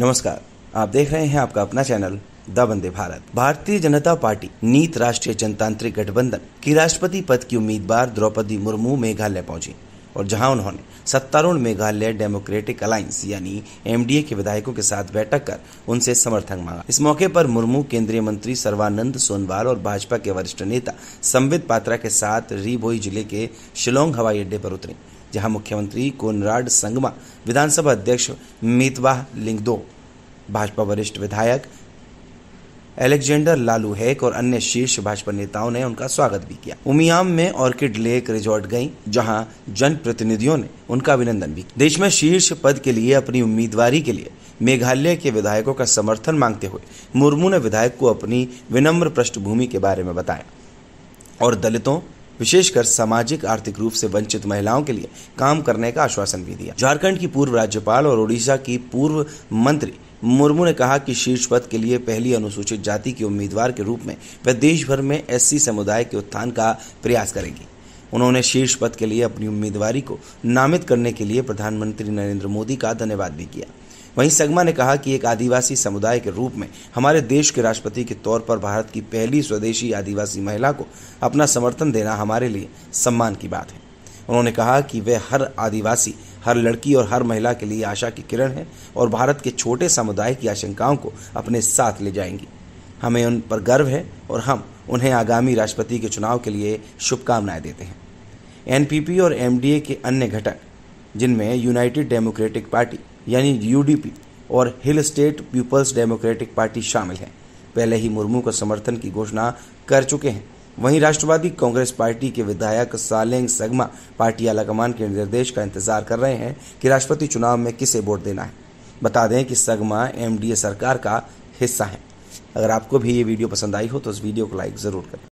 नमस्कार आप देख रहे हैं आपका अपना चैनल द वंदे भारत भारतीय जनता पार्टी नीत राष्ट्रीय जनतांत्रिक गठबंधन की राष्ट्रपति पद की उम्मीदवार द्रौपदी मुर्मू मेघालय पहुंची और जहां उन्होंने सत्तारूढ़ मेघालय डेमोक्रेटिक अलायंस यानी एमडीए के विधायकों के साथ बैठक कर उनसे समर्थन मांगा इस मौके पर मुर्मू केंद्रीय मंत्री सर्वानंद सोनवाल और भाजपा के वरिष्ठ नेता संबित पात्रा के साथ रीभोई जिले के शिलोंग हवाई अड्डे पर उतरे जहां मुख्यमंत्री कोनराड संगमा विधानसभा अध्यक्ष मीतवाह लिंगदो भाजपा वरिष्ठ विधायक एलेक्जेंडर लालू हैक और अन्य शीर्ष भाजपा नेताओं ने उनका स्वागत भी किया उमियाम में ऑर्किड लेक रिजॉर्ट गयी जहाँ जनप्रतिनिधियों ने उनका अभिनंदन भी देश में शीर्ष पद के लिए अपनी उम्मीदवार के लिए मेघालय के विधायकों का समर्थन मांगते हुए मुर्मू ने विधायक को अपनी विनम्र पृष्ठभूमि के बारे में बताया और दलितों विशेषकर सामाजिक आर्थिक रूप से वंचित महिलाओं के लिए काम करने का आश्वासन भी दिया झारखंड की पूर्व राज्यपाल और ओडिशा की पूर्व मंत्री मुर्मू ने कहा कि शीर्ष पद के लिए पहली अनुसूचित जाति के उम्मीदवार के रूप में वह देश भर में एस समुदाय के उत्थान का प्रयास करेगी उन्होंने शीर्ष पद के लिए अपनी उम्मीदवारी को नामित करने के लिए प्रधानमंत्री नरेंद्र मोदी का धन्यवाद भी किया वहीं सगमा ने कहा कि एक आदिवासी समुदाय के रूप में हमारे देश के राष्ट्रपति के तौर पर भारत की पहली स्वदेशी आदिवासी महिला को अपना समर्थन देना हमारे लिए सम्मान की बात है उन्होंने कहा कि वे हर आदिवासी हर लड़की और हर महिला के लिए आशा की किरण है और भारत के छोटे समुदाय की आशंकाओं को अपने साथ ले जाएंगी हमें उन पर गर्व है और हम उन्हें आगामी राष्ट्रपति के चुनाव के लिए शुभकामनाएं देते हैं एनपीपी और एमडीए के अन्य घटक जिनमें यूनाइटेड डेमोक्रेटिक पार्टी यानी यूडीपी और Hill State People's Democratic Party शामिल हैं पहले ही मुर्मू का समर्थन की घोषणा कर चुके हैं वहीं राष्ट्रवादी कांग्रेस पार्टी के विधायक सालेंग सगमा पार्टी आलाकमान के निर्देश का इंतजार कर रहे हैं कि राष्ट्रपति चुनाव में किसे वोट देना है बता दें कि सगमा एनडीए सरकार का हिस्सा है अगर आपको भी ये वीडियो पसंद आई हो तो इस वीडियो को लाइक ज़रूर करें